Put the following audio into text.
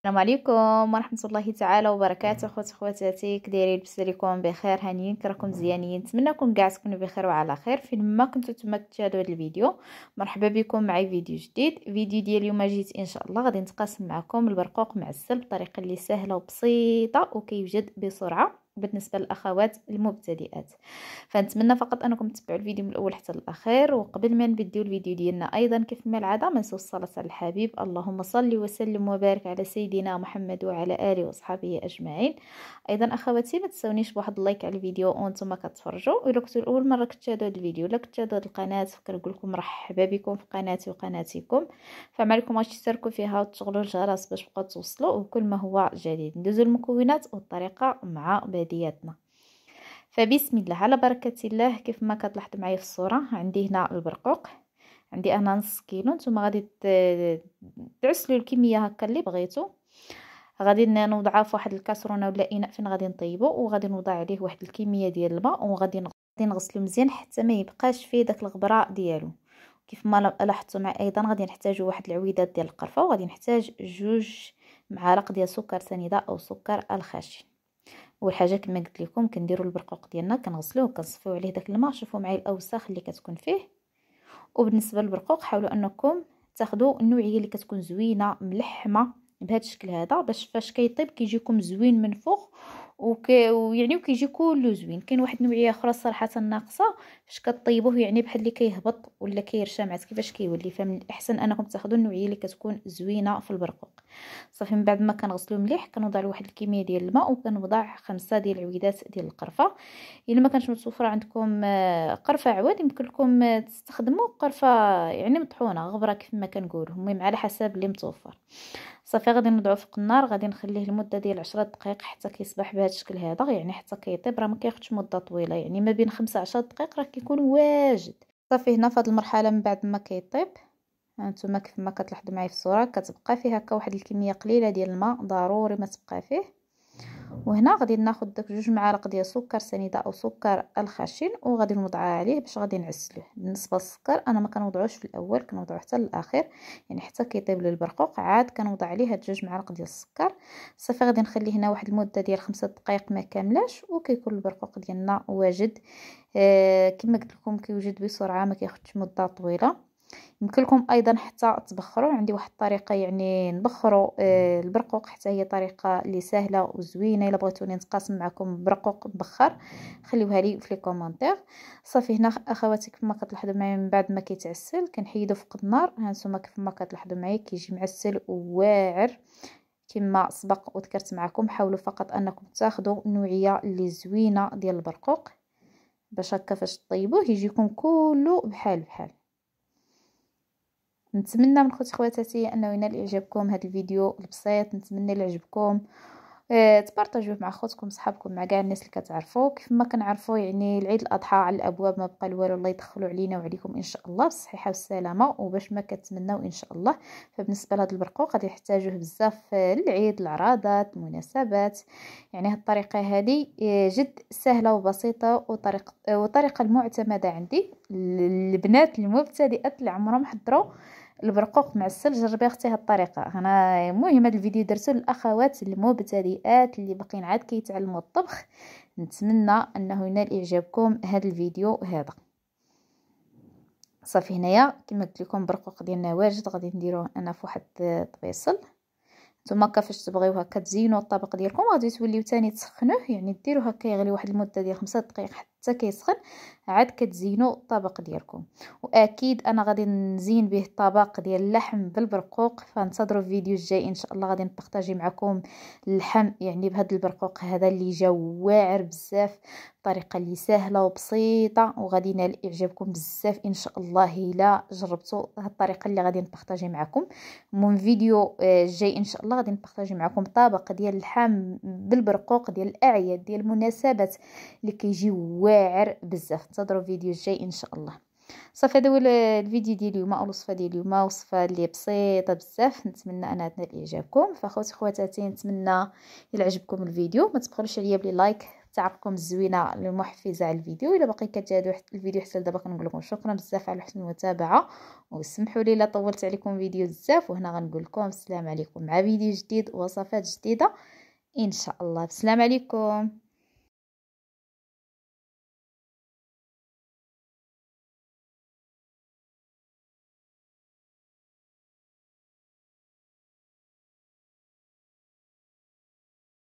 السلام عليكم ورحمه الله تعالى وبركاته خوت خواتاتي كديرين لاباس عليكم بخير هانيين كراكم مزيانين نتمنى كاع تكونوا بخير وعلى خير فين ما كنتو تما كتشاهدوا هذا الفيديو مرحبا بكم معي فيديو جديد فيديو ديال اليوم جيت ان شاء الله غادي نتقاسم معكم البرقوق مع السل بطريقه اللي سهله وبسيطه وكيوجد بسرعه بالنسبه للاخوات المبتدئات فنتمنى فقط انكم تتبعوا الفيديو من الاول حتى الاخير وقبل ما نبداو الفيديو ديالنا ايضا كيف ما العاده ما نسوا الصلاه على الحبيب اللهم صل وسلم وبارك على سيدنا محمد وعلى اله وصحبه اجمعين ايضا اخواتي ما تنسونيش بواحد اللايك على الفيديو وانتم كتفرجوا الى كنتوا الاول مره كتشاهدوا هذا الفيديو ولا كتشاهدوا هذه القناه فكنقول لكم مرحبا بكم في قناتي وقناتكم فمعلكم غادي تشتركوا فيها وتشغلوا الجرس باش تبقاو توصلوا وكل ما هو جديد ندوزو المكونات والطريقه مع بي العاده فبسم الله على بركه الله كيف ما كتلاحظ معايا في الصوره عندي هنا البرقوق عندي انا نص كيلو نتوما غادي تعسلوا الكميه هكا اللي بغيتو غادي نوضعها في واحد الكاسرونه ولا اناء فين غادي نطيبو وغادي نوضع عليه واحد الكميه ديال الماء وغادي نغسلو مزيان حتى ما يبقاش فيه داك الغبراء ديالو كيف ما لاحظتوا مع ايضا غادي نحتاجوا واحد العويدات ديال القرفه وغادي نحتاج جوج معالق ديال سكر سنيده او سكر الخشن اول حاجه كما قلت لكم كنديروا البرقوق ديالنا كنغسلوه كنصفيو عليه داك الماء شوفوا معايا الاوساخ اللي كتكون فيه وبالنسبه للبرقوق حاولوا انكم تاخذوا النوعيه اللي كتكون زوينه ملحمه بهذا الشكل هذا باش فاش كيطيب كيجيكم زوين من فوق وكي وكيجي كله زوين كاين واحد النوعيه اخرى صراحه ناقصه فاش كطيبوه يعني بحال اللي كيهبط ولا كيرشى معك كيفاش كيولي فمن الاحسن انكم تاخذوا النوعيه اللي كتكون زوينه في البرقوق صافي من بعد ما كنغسلو مليح كنوضع لواحد الكميه ديال الماء وكنوضع خمسه ديال العويدات ديال القرفه الا ما كانش متوفره عندكم آه، قرفه عواد يمكن لكم آه، تستخدموا قرفه يعني مطحونه غبره كيف ما كنقولوا المهم على حسب اللي متوفر صافي غادي نوضعو فوق النار غادي نخليه لمده ديال 10 دقائق حتى كيصبح بهذا الشكل هذا يعني حتى كيطيب راه ما كياخذش مده طويله يعني ما بين 5 10 دقائق راه كيكون واجد صافي هنا في هذه المرحله من بعد ما كيطيب هانتوما كيف ما كتلاحظوا معايا في الصوره كتبقى فيه هكا واحد الكميه قليله ديال الماء ضروري ما تبقى فيه وهنا غادي ناخذ داك جوج معالق ديال سكر سنيده او سكر الخشن وغادي نوضعها عليه باش غادي نعسلوه بالنسبه للسكر انا ما كنوضعوش في الاول كنوضعو حتى للاخر يعني حتى كيطيب لي البرقوق عاد كنوضع عليه هاد جوج معالق ديال السكر صافي غادي نخليه هنا واحد المده ديال خمسة دقائق ما كاملاش وكيكون البرقوق ديالنا واجد آه كما قلت لكم كيوجد بسرعه ما كياخذش مده طويله يمكن لكم ايضا حتى تبخروا عندي واحد الطريقه يعني نبخروا آه، البرقوق حتى هي طريقه اللي سهله وزوينه الا بغيتوني نتقاسم معكم برقوق مبخر خليوها لي في لي كومونتير صافي هنا اخواتي كما كتلاحظوا معايا من بعد ما كيتعسل كنحيدو فوق النار ها نتوما كما كتلاحظوا معايا كيجي معسل وواعر كما سبق وذكرت معكم حاولوا فقط انكم تاخذوا النوعيه اللي زوينه ديال البرقوق باش هكا فاش طيبوه يجيكم كله بحال بحال نتمنى من خوتي خواتاتي انه ينال اعجابكم هذا الفيديو البسيط نتمنى اللي عجبكم اه تبارطاجوه مع خوتكم صحابكم مع كاع الناس اللي كتعرفوا كيف ما كنعرفوا يعني العيد الاضحى على الابواب ما بقى والو الله يدخلوا علينا وعليكم ان شاء الله بالصحه والسلامه وباش ما كتمنوا ان شاء الله فبالنسبه لهذا البرقوق غادي يحتاجوه بزاف آه، للعيد العرادات المناسبات يعني هاد الطريقه هذه آه، جد سهله وبسيطه وطريقه آه، وطريقه المعتمده عندي البنات المبتدئات اللي عمرهم حضروا البرقوق مع السل جربي اختي هاد الطريقه هنا المهم هاد الفيديو درتو للاخوات المبتدئات اللي باقيين عاد كيتعلموا الطبخ نتمنى انه ينال اعجابكم هاد الفيديو هذا صافي هنايا كما قلت لكم برقوق ديالنا واجد غادي نديروه انا فواحد الطبيصل نتوما كيفاش تبغيو هكا تزينوا الطبق ديالكم غادي توليو تاني تسخنوه يعني ديروه هكا يغلي واحد المده ديال 5 دقائق حتى حتى كيسخن عاد كتزينوا الطبق ديالكم واكيد انا غادي نزين به الطبق ديال اللحم بالبرقوق فانتظروا الفيديو الجاي ان شاء الله غادي نبارطاجي معكم اللحم يعني بهذا البرقوق هذا اللي جا واعر بزاف طريقه اللي سهله وبسيطه وغادي ينال اعجابكم بزاف ان شاء الله الا جربتوا هاد الطريقه اللي غادي نبارطاجي معكم من فيديو آه، جاي ان شاء الله غادي نبارطاجي معكم طبق ديال اللحم بالبرقوق ديال الاعياد ديال المناسبات اللي كيجي واعر بزاف انتظروا الفيديو الجاي ان شاء الله صافي هذا هو الفيديو ديال اليوم الوصفه ديال اليوم وصفه اللي بسيطه بزاف نتمنى انها تنال اعجابكم فاخوتي خواتاتي نتمنى الى عجبكم الفيديو ما تبخلوش عليا بلي لايك تعقبكم الزوينه المحفزه على الفيديو الا باقي كتشاهدوا الفيديو حتى لدابا كنقول لكم شكرا بزاف على حسن المتابعه وسمحوا لي الا طولت عليكم فيديو بزاف وهنا غنقول لكم السلام عليكم مع فيديو جديد وصفات جديده ان شاء الله السلام عليكم